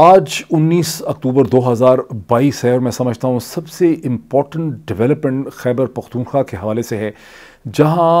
आज 19 अक्टूबर 2022 है और मैं समझता हूँ सबसे इम्पॉर्टेंट डेवलपमेंट खैबर पख्तूनख्वा के हवाले से है जहाँ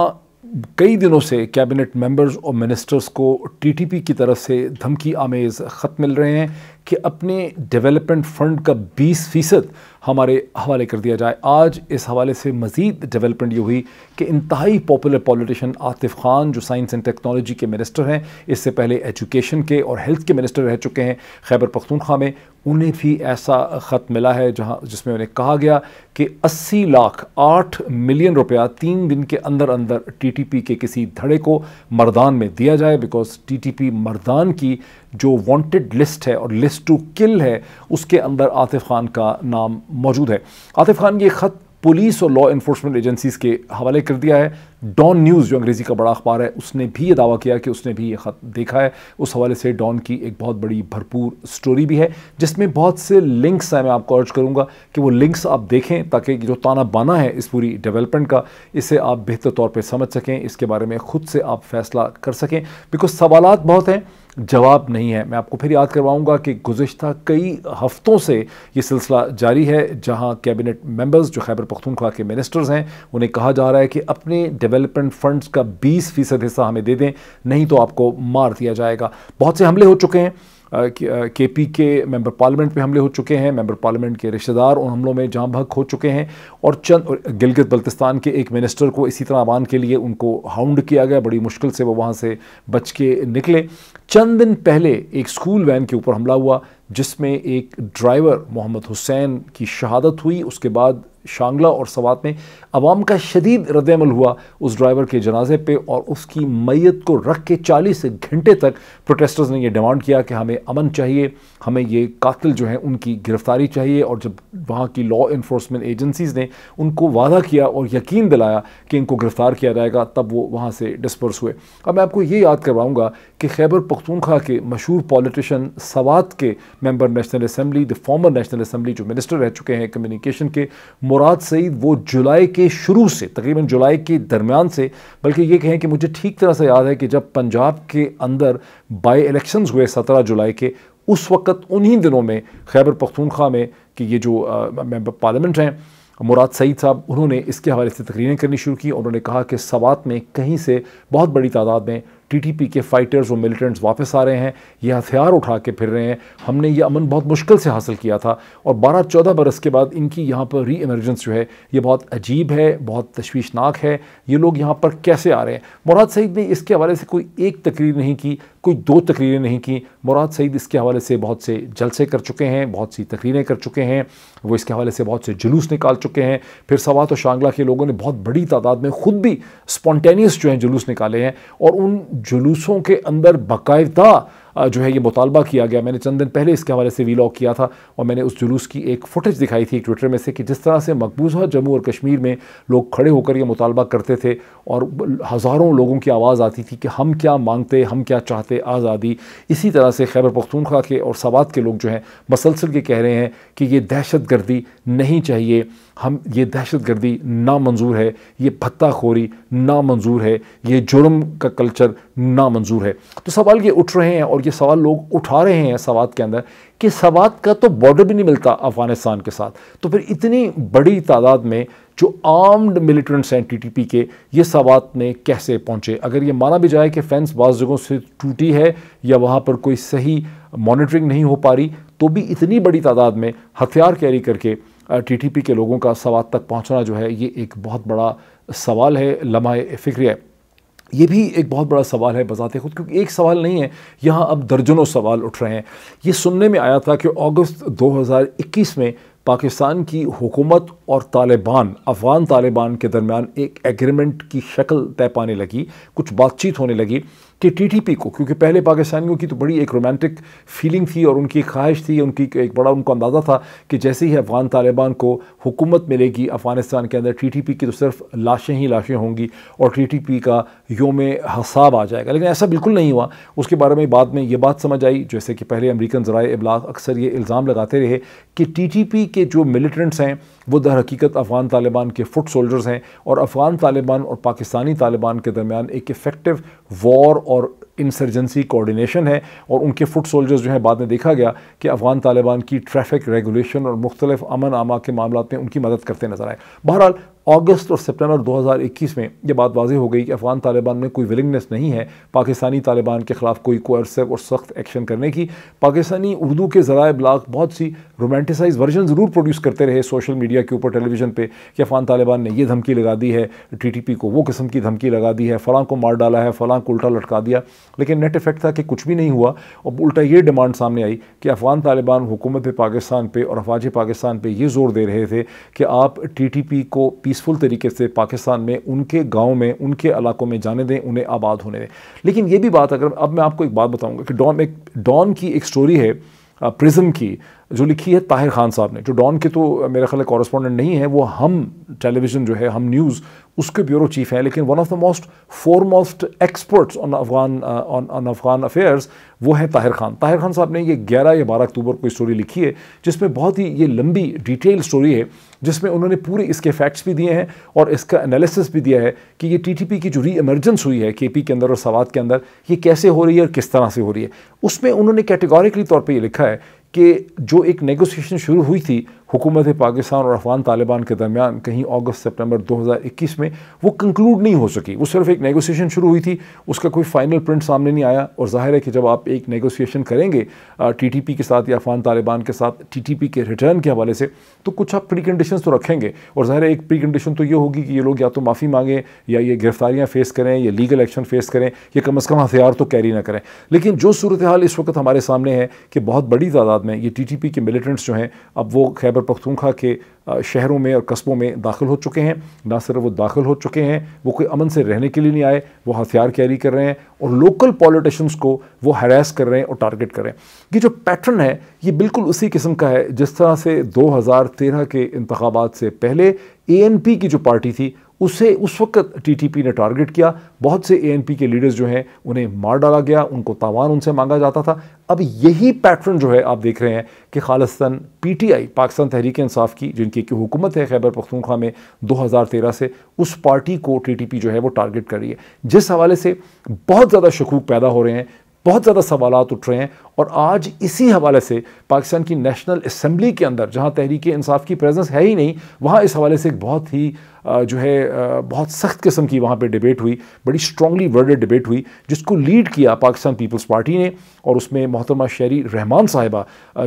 कई दिनों से कैबिनेट मेंबर्स और मिनिस्टर्स को टीटीपी की तरफ से धमकी आमेज़ ख़त मिल रहे हैं कि अपने डेवलपमेंट फंड का 20 फ़ीसद हमारे हवाले कर दिया जाए आज इस हवाले से मज़ीद डेवलपमेंट ये हुई कि इंतहाई पॉपुलर पॉलिटिशन आतिफ़ ख़ान जो साइंस एंड टेक्नोलॉजी के मिनिस्टर हैं इससे पहले एजुकेशन के और हेल्थ के मिनिस्टर रह चुके हैं खैबर पख्तूनख्वा में उन्हें भी ऐसा ख़त मिला है जहाँ जिसमें उन्हें कहा गया कि अस्सी लाख आठ मिलियन रुपया तीन दिन के अंदर अंदर पी के किसी धड़े को मरदान में दिया जाए बिकॉज पी मरदान की जो वांटेड लिस्ट है और लिस्ट टू किल है उसके अंदर आतिफ खान का नाम मौजूद है आतिफ खान ये ख़त पुलिस और लॉ इन्फोर्समेंट एजेंसीज के हवाले कर दिया है डॉन न्यूज़ जो अंग्रेज़ी का बड़ा अखबार है उसने भी ये दावा किया कि उसने भी ये ख़त देखा है उस हवाले से डॉन की एक बहुत बड़ी भरपूर स्टोरी भी है जिसमें बहुत से लिंक्स हैं मैं आपको अर्ज करूँगा कि वो लिंक्स आप देखें ताकि जो ताना बाना है इस पूरी डेवलपमेंट का इसे आप बेहतर तौर पर समझ सकें इसके बारे में ख़ुद से आप फैसला कर सकें बिकॉज सवाल बहुत हैं जवाब नहीं है मैं आपको फिर याद करवाऊंगा कि गुज्त कई हफ्तों से ये सिलसिला जारी है जहां कैबिनेट मेंबर्स जो खैबर पख्तूनख्वा के मिनिस्टर्स हैं उन्हें कहा जा रहा है कि अपने डेवलपमेंट फंड्स का 20 फीसद हिस्सा हमें दे दें नहीं तो आपको मार दिया जाएगा बहुत से हमले हो चुके हैं के पी के मेंबर पार्लियामेंट पे हमले हो चुके हैं मेंबर पार्लियामेंट के रिश्तेदार उन हमलों में जाम भग हो चुके हैं और चंद गिलगित बल्तिस्तान के एक मिनिस्टर को इसी तरह आवान के लिए उनको हाउंड किया गया बड़ी मुश्किल से वो वहाँ से बच के निकले चंद दिन पहले एक स्कूल वैन के ऊपर हमला हुआ जिसमें एक ड्राइवर मोहम्मद हुसैन की शहादत हुई उसके बाद शांगला और सवात में आवाम का शदीद रद्दमल हुआ उस ड्राइवर के जनाजे पे और उसकी मैत को रख के 40 घंटे तक प्रोटेस्टर्स ने यह डिमांड किया कि हमें अमन चाहिए हमें ये कातिल जो है उनकी गिरफ़्तारी चाहिए और जब वहाँ की लॉ इन्फोर्समेंट एजेंसीज़ ने उनको वादा किया और यकीन दिलाया कि इनको गिरफ़्तार किया जाएगा तब वो वहाँ से डिस्पर्स हुए अब मैं आपको ये याद करवाऊँगा कि खैबर पख्तूनख्वा के मशहूर पॉलिटिशन सवात के member national assembly the former national assembly जो मिनिस्टर रह चुके हैं कम्युनिकेशन के मुराद सईद वो जुलाई के शुरू से तकरीबन जुलाई के दरमियान से बल्कि ये कहें कि मुझे ठीक तरह से याद है कि जब पंजाब के अंदर बाई इलेक्शन हुए सत्रह जुलाई के उस वक्त उन्हीं दिनों में खैबर पख्तूनख्वा में कि ये जो मेंबर पार्लियामेंट हैं मुराद सईद साहब उन्होंने इसके हवाले से तकरीरें करनी शुरू की उन्होंने कहा कि सवात में कहीं से बहुत बड़ी तादाद में टीटीपी के फाइटर्स और मिलिटेंट्स वापस आ रहे हैं ये हथियार उठा के फिर रहे हैं हमने ये अमन बहुत मुश्किल से हासिल किया था और बारह चौदह बरस के बाद इनकी यहाँ पर री एमरजेंस जो है ये बहुत अजीब है बहुत तशवीशनाक है ये लोग यहाँ पर कैसे आ रहे हैं मुराद सईद ने इसके हवाले से कोई एक तकरीर नहीं की कोई दो तकरीरें नहीं की मुराद सईद इसके हवाले से बहुत से जलसे कर चुके हैं बहुत सी तकरीरें कर चुके हैं वो इसके हवाले से बहुत से जुलूस निकाल चुके हैं फिर सवात और शांगला के लोगों ने बहुत बड़ी तादाद में खुद भी स्पॉन्टेनियस जो हैं जुलूस निकाले हैं और उन जुलूसों के अंदर बाकायदा जो है ये मुतालबा किया गया मैंने चंद दिन पहले इसके हवाले से वीलॉग किया था और मैंने उस जुलूस की एक फ़ुटेज दिखाई थी ट्विटर में से कि जिस तरह से मकबूजा जम्मू और कश्मीर में लोग खड़े होकर यह मुतालबा करते थे और हज़ारों लोगों की आवाज़ आती थी कि हम क्या मांगते हम क्या चाहते आज़ादी इसी तरह से खैबर पख्तूनख्वा के और सवात के लोग जो हैं मसलसल ये कह रहे हैं कि ये दहशत गर्दी नहीं चाहिए हम ये दहशत गर्दी नामंजूर है ये भत्ताखोरी नामंजूर है ये जुर्म का कल्चर नामंजूर है तो सवाल ये उठ रहे हैं और और ये सवाल लोग उठा रहे हैं सवात के अंदर कि सवात का तो बॉर्डर भी नहीं मिलता अफ़गानिस्तान के साथ तो फिर इतनी बड़ी तादाद में जो आर्म्ड मिलिटेंट्स हैं टीटीपी के ये सवात में कैसे पहुंचे अगर ये माना भी जाए कि फेंस बाज़ जगहों से टूटी है या वहाँ पर कोई सही मॉनिटरिंग नहीं हो पा रही तो भी इतनी बड़ी तादाद में हथियार कैरी करके पी के लोगों का सवात तक पहुँचना जो है ये एक बहुत बड़ा सवाल है लम्हा फ़िक्र है ये भी एक बहुत बड़ा सवाल है बजाते खुद क्योंकि एक सवाल नहीं है यहाँ अब दर्जनों सवाल उठ रहे हैं ये सुनने में आया था कि अगस्त 2021 में पाकिस्तान की हुकूमत और तालिबान अफ़गान तालिबान के दरमियान एक एग्रीमेंट की शक्ल तय पाने लगी कुछ बातचीत होने लगी कि टीटीपी को क्योंकि पहले पाकिस्तानियों की तो बड़ी एक रोमांटिक फीलिंग थी और उनकी ख्वाहिश थी उनकी एक बड़ा उनको अंदाज़ा था कि जैसे ही अफ़गान तालिबान को हुकूमत मिलेगी अफ़गानिस्तान के अंदर टीटीपी की तो सिर्फ लाशें ही लाशें होंगी और टीटीपी का योम हसाब आ जाएगा लेकिन ऐसा बिल्कुल नहीं हुआ उसके बारे में बाद में ये बात समझ आई जैसे कि पहले अमरीकन ज़रा अबलाक अक्सर ये इल्ज़ाम लगाते रहे कि टी के जो मिलिटेंट्स हैं वो दर हकीकत अफ़गान तालिबान के फुट सोल्जर्स हैं और अफ़गान तालिबान और पाकिस्तानी तालिबान के दरमियान एक इफ़ेक्टिव वॉर और इंसर्जेंसी कोऑर्डिनेशन है और उनके फुट सोल्जर्स जो हैं बाद में देखा गया कि अफ़गान तालिबान की ट्रैफिक रेगुलेशन और मुख्तलिफ अमन आमा के मामला में उनकी मदद करते नजर आए बहरहाल अगस्त और सितंबर 2021 में ये बात वाजी हो गई कि अफ़गान तालिबान में कोई विलिंगनेस नहीं है पाकिस्तानी तालिबान के ख़िलाफ़ कोई कोर्सिव और सख्त एक्शन करने की पाकिस्तानी उर्दू के ज़रा ब्लाग बहुत सी रोमांटिसाइज वर्जन ज़रूर प्रोड्यूस करते रहे सोशल मीडिया के ऊपर टेलीविज़न पर कि अफ़गान तालिबान ने यह धमकी लगा दी है टी टी पी को वो किस्म की धमकी लगा दी है फ़लाँ को मार डाला है फ़लाँ को उल्टा लटका दिया लेकिन नेट इफेक्ट था कि कुछ भी नहीं हुआ और उल्टा ये डिमांड सामने आई कि अफ़गान तालिबान हुकूमत पाकिस्तान पर और अफवाज पाकिस्तान पर यह ज़ोर दे रहे थे कि आप टी टी पी को पी पीसफुल तरीके से पाकिस्तान में उनके गाँव में उनके इलाकों में जाने दें उन्हें आबाद होने दें लेकिन ये भी बात अगर अब मैं आपको एक बात बताऊँगा कि डॉन एक डॉन की एक स्टोरी है प्रिज्म की जो लिखी है ताहिर खान साहब ने जो डॉन के तो मेरा ख्याल कॉरस्पॉन्डेंट नहीं है वो हम टेलीविज़न जो है हम न्यूज़ उसके ब्यूरो चीफ हैं लेकिन one of the most foremost experts on Afghan on Afghan affairs वो है ताहिर खान ताहिर खान साहब ने ये 11 या 12 अक्टूबर को स्टोरी लिखी है जिसमें बहुत ही ये लंबी डिटेल स्टोरी है जिसमें उन्होंने पूरे इसके फैक्ट्स भी दिए हैं और इसका एनालिसिस भी दिया है कि ये टीटीपी की जो री एमरजेंस हुई है केपी के अंदर और सवाद के अंदर ये कैसे हो रही है और किस तरह से हो रही है उसमें उन्होंने कैटेगोरिकली तौर पर यह लिखा है कि जो एक नेगोशिएशन शुरू हुई थी हुकूमत पाकिस्तान और अफगान तालिबान के दरमियान कहीं अगस्त सितंबर 2021 में वो कंक्लूड नहीं हो सकी वो सिर्फ एक नेगोशिएशन शुरू हुई थी उसका कोई फाइनल प्रिंट सामने नहीं आया और जाहिर है कि जब आप एक नेगोशिएशन करेंगे टीटीपी के साथ या अफगान तालिबान के साथ टीटीपी के रिटर्न के हवाले से तो कुछ आप प्री कंडीशन तो रखेंगे और जाहिर है एक प्री कंडीशन तो ये होगी कि ये लोग या तो माफ़ी मांगें या ये गिरफ्तारियाँ फेस करें या लीगल एक्शन फेस करें या कम अज़ कम हथियार तो कैरी ना करें लेकिन जो सूरत हाल इस वक्त हमारे सामने है कि बहुत बड़ी तादाद में ये टी के मिलिटेंट्स जो हैं अब वो खैबर पखतूखा के शहरों में और कस्बों में दाखिल हो चुके हैं ना सिर्फ वो दाखिल हो चुके हैं वो कोई अमन से रहने के लिए नहीं आए वो हथियार कैरी कर रहे हैं और लोकल पॉलिटिशन्स को वो हरास कर रहे हैं और टारगेट कर रहे हैं ये जो पैटर्न है ये बिल्कुल उसी किस्म का है जिस तरह से 2013 के इंतबात से पहले ए की जो पार्टी थी उसे उस वक्त टीटीपी ने टारगेट किया बहुत से एएनपी के लीडर्स जो हैं उन्हें मार डाला गया उनको तावान उनसे मांगा जाता था अब यही पैटर्न जो है आप देख रहे हैं कि खालस्तन पीटीआई पाकिस्तान तहरीक इंसाफ की जिनकी की हुकूमत है खैबर पख्तूनख्वा में 2013 से उस पार्टी को टीटीपी जो है वो टारगेट कर रही है जिस हवाले से बहुत ज़्यादा शकूक पैदा हो रहे हैं बहुत ज़्यादा सवाल उठ रहे हैं और आज इसी हवाले से पाकिस्तान की नेशनल असम्बली के अंदर जहाँ तहरीक इंसाफ की प्रेजेंस है ही नहीं वहाँ इस हवाले से एक बहुत ही जो है बहुत सख्त किस्म की वहाँ पर डिबेट हुई बड़ी स्ट्रांगली वर्डेड डिबेट हुई जिसको लीड किया पाकिस्तान पीपल्स पार्टी ने और उसमें मोहतरमा शहरी रहमान साहिबा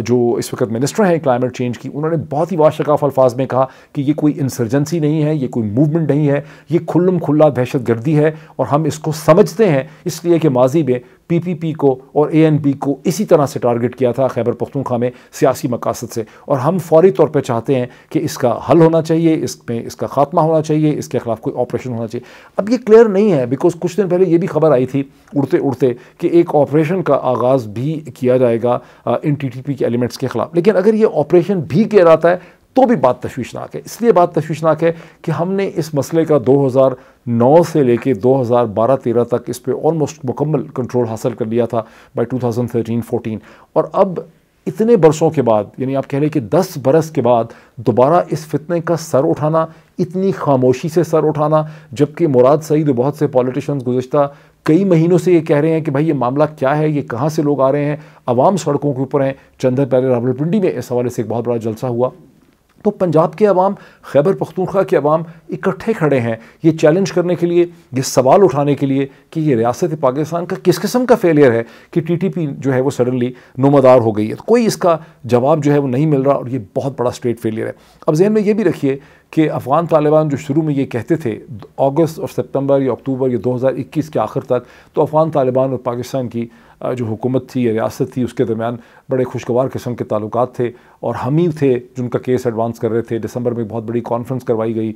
जो इस वक्त मिनिस्टर हैं क्लाइमेट चेंज की उन्होंने बहुत ही वाशकाफ अल्फाज में कहा कि ये कोई इंसर्जेंसी नहीं है ये कोई मूवमेंट नहीं है ये खुल्लम खुल्ला दहशत गर्दी है और हम इसको समझते हैं इसलिए कि माजी में पीपीपी को और एएनपी को इसी तरह से टारगेट किया था खैबर पख्तूनख्वा में सियासी मकासद से और हम फौरी तौर पर चाहते हैं कि इसका हल होना चाहिए इसमें इसका खात्मा होना चाहिए इसके खिलाफ कोई ऑपरेशन होना चाहिए अब ये क्लियर नहीं है बिकॉज कुछ दिन पहले ये भी खबर आई थी उड़ते उड़ते कि एक ऑपरेशन का आगाज़ भी किया जाएगा इन टी के एलिमेंट्स के खिलाफ लेकिन अगर ये ऑपरेशन भी किया जाता है तो भी बात तश्वीशनाक है इसलिए बात तश्वीशनाक है कि हमने इस मसले का 2009 से लेके 2012-13 तक इस पर ऑलमोस्ट मुकम्मल कंट्रोल हासिल कर लिया था बाई 2013-14 और अब इतने बरसों के बाद यानी आप कह रहे कि 10 बरस के बाद दोबारा इस फितने का सर उठाना इतनी खामोशी से सर उठाना जबकि मुराद सईद बहुत से पॉलिटिशन गुजशत कई महीनों से ये कह रहे हैं कि भाई ये मामला क्या है ये कहाँ से लोग आ रहे हैं आवाम सड़कों के ऊपर हैं चंदर पहले रावलपिंडी में इस हवाले से एक बहुत बड़ा जलसा हुआ तो पंजाब के अवाम खैबर पख्तूनख्वा के अवाम इकट्ठे खड़े हैं ये चैलेंज करने के लिए ये सवाल उठाने के लिए कि ये रियासत पाकिस्तान का किस किस्म का फेलियर है कि टी टी पी जो है वो सडनली नुमादार हो गई है तो कोई इसका जवाब जो है वो नहीं मिल रहा और ये बहुत बड़ा स्टेट फेलियर है अब जहन में ये भी रखिए कि अफ़गान तालिबान जो शुरू में ये कहते थे अगस्त और सितंबर या अक्टूबर या 2021 के आखिर तक तो अफ़गान तालिबान और पाकिस्तान की जो हुकूमत थी या रियासत थी उसके दरमियान बड़े खुशगवार किस्म के ताल्लुक थे और हम ही थे जिनका केस एडवांस कर रहे थे दिसंबर में बहुत बड़ी कॉन्फ्रेंस करवाई गई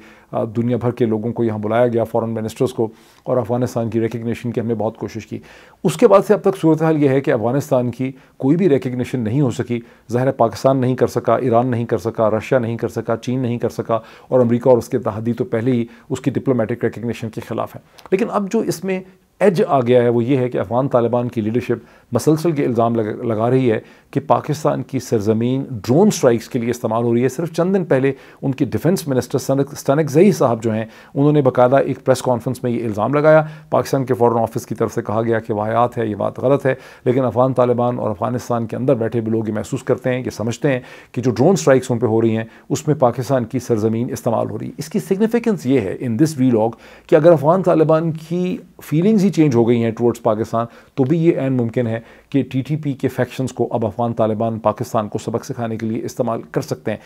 दुनिया भर के लोगों को यहाँ बुलाया गया फॉरेन मिनिस्टर्स को और अफगानिस्तान की रिकग्निशन की हमने बहुत कोशिश की उसके बाद से अब तक सूरत हाल यह है कि अफगानिस्तान की कोई भी रिकग्निशन नहीं हो सकी ज़ाहिर पाकिस्तान नहीं कर सका ईरान नहीं कर सका रशिया नहीं कर सका चीन नहीं कर सका और अमरीका और उसके तहदी तो पहले ही उसकी डिप्लोमेटिक रिकग्निशन के खिलाफ है लेकिन अब जो इसमें एज आ गया है वो ये है कि अफ़गान तालिबान की लीडरशिप मसलसल के इल्ज़ाम लगा रही है कि पाकिस्तान की सरजमीन ड्रोन स्ट्राइक्स के लिए इस्तेमाल हो रही है सिर्फ चंद दिन पहले उनके डिफेंस मिनिस्टर स्टनक जई साहब जो हैं उन्होंने बाकायदा एक प्रेस कॉन्फ्रेंस में ये इल्ज़ाम लगाया पाकिस्तान के फ़ौरन ऑफिस की तरफ से कहा गया कि वायात है ये बात गलत है लेकिन अफ़गान तालिबान और अफ़गानिस्तान के अंदर बैठे हुए लोग ये महसूस करते हैं ये समझते हैं कि जो ड्रोन स्ट्राइक्स उन पर हो रही हैं उसमें पाकिस्तान की सरजमीन इस्तेमाल हो रही है इसकी सिग्निफिकेंस ये है इन दिस वी लॉग कि अगर अफ़गान तालिबान की फीलिंग्स ही चेंज हो गई हैं टूवर्ड्स पाकिस्तान तो भी ये एन मुमकिन है कि टीटीपी के फैक्शंस को अब अफगान तालिबान पाकिस्तान को सबक सिखाने के लिए इस्तेमाल कर सकते हैं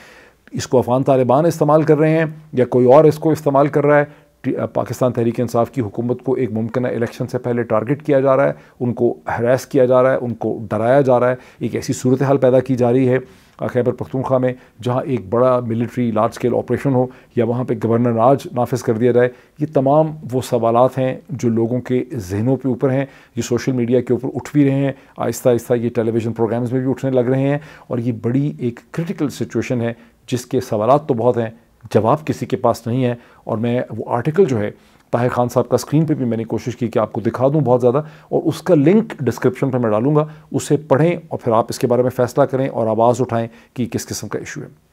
इसको अफगान तालिबान इस्तेमाल कर रहे हैं या कोई और इसको इस्तेमाल कर रहा है पाकिस्तान तहरीक इंसाफ की हुकूमत को एक मुमकिन इलेक्शन से पहले टारगेट किया जा रहा है उनको हरास किया जा रहा है उनको डराया जा रहा है एक ऐसी सूरत हाल पैदा की जा रही है खैबर पख्तूनख्वा में जहाँ एक बड़ा मिलिट्री लार्ज स्केल ऑपरेशन हो या वहाँ पर गवर्नर राज नाफिज कर दिया जाए ये तमाम वो सवाल हैं जो लोगों के जहनों के ऊपर हैं ये सोशल मीडिया के ऊपर उठ भी रहे हैं आहिस्ता आहिस्ता ये टेलीविज़न प्रोग्राम्स में भी उठने लग रहे हैं और ये बड़ी एक क्रिटिकल सिचुएशन है जिसके सवाल तो बहुत हैं जवाब किसी के पास नहीं है और मैं वो आर्टिकल जो है ताहिर खान साहब का स्क्रीन पे भी मैंने कोशिश की कि आपको दिखा दूं बहुत ज़्यादा और उसका लिंक डिस्क्रिप्शन पर मैं डालूंगा उसे पढ़ें और फिर आप इसके बारे में फ़ैसला करें और आवाज़ उठाएं कि किस किस्म का इशू है